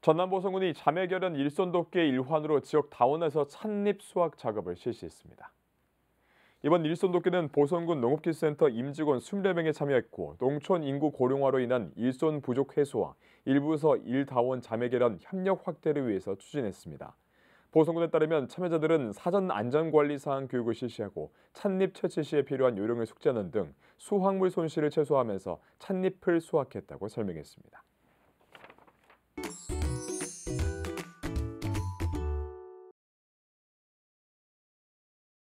전남보성군이 자매결연 일손돕기 일환으로 지역 다원에서 찻잎 수확 작업을 실시했습니다. 이번 일손돕기는 보성군 농업기센터 임직원 2 4명이 참여했고 농촌 인구 고령화로 인한 일손 부족 해소와 일부서 일다원 자매결연 협력 확대를 위해서 추진했습니다. 보성군에 따르면 참여자들은 사전 안전관리사항 교육을 실시하고 찻잎 채취 시에 필요한 요령을 숙지하는 등 수확물 손실을 최소화하면서 찻잎을 수확했다고 설명했습니다.